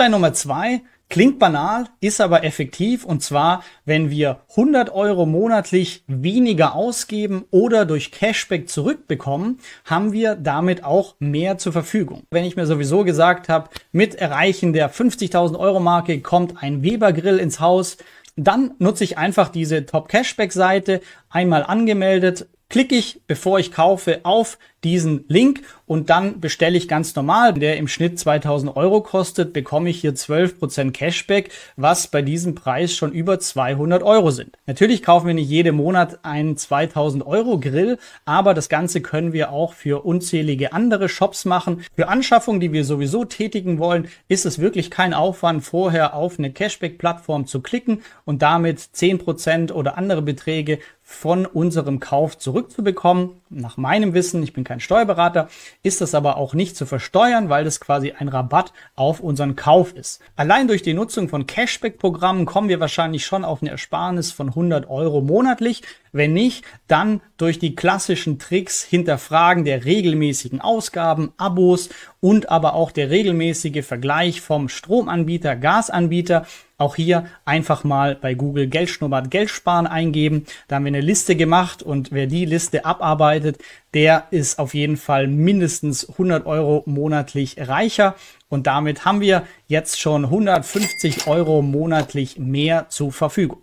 Baustein Nummer zwei klingt banal, ist aber effektiv. Und zwar, wenn wir 100 Euro monatlich weniger ausgeben oder durch Cashback zurückbekommen, haben wir damit auch mehr zur Verfügung. Wenn ich mir sowieso gesagt habe, mit Erreichen der 50.000 Euro Marke kommt ein Weber Grill ins Haus, dann nutze ich einfach diese Top Cashback Seite, einmal angemeldet, klicke ich, bevor ich kaufe, auf diesen Link und dann bestelle ich ganz normal, der im Schnitt 2000 Euro kostet, bekomme ich hier 12% Cashback, was bei diesem Preis schon über 200 Euro sind. Natürlich kaufen wir nicht jeden Monat einen 2000 Euro Grill, aber das Ganze können wir auch für unzählige andere Shops machen. Für Anschaffungen, die wir sowieso tätigen wollen, ist es wirklich kein Aufwand, vorher auf eine Cashback-Plattform zu klicken und damit 10% oder andere Beträge von unserem Kauf zurückzubekommen nach meinem Wissen, ich bin kein Steuerberater, ist das aber auch nicht zu versteuern, weil das quasi ein Rabatt auf unseren Kauf ist. Allein durch die Nutzung von Cashback-Programmen kommen wir wahrscheinlich schon auf eine Ersparnis von 100 Euro monatlich, wenn nicht, dann durch die klassischen Tricks hinterfragen der regelmäßigen Ausgaben, Abos und aber auch der regelmäßige Vergleich vom Stromanbieter, Gasanbieter. Auch hier einfach mal bei Google Geld schnuppert, Geld sparen eingeben. Da haben wir eine Liste gemacht und wer die Liste abarbeitet, der ist auf jeden Fall mindestens 100 Euro monatlich reicher. Und damit haben wir jetzt schon 150 Euro monatlich mehr zur Verfügung.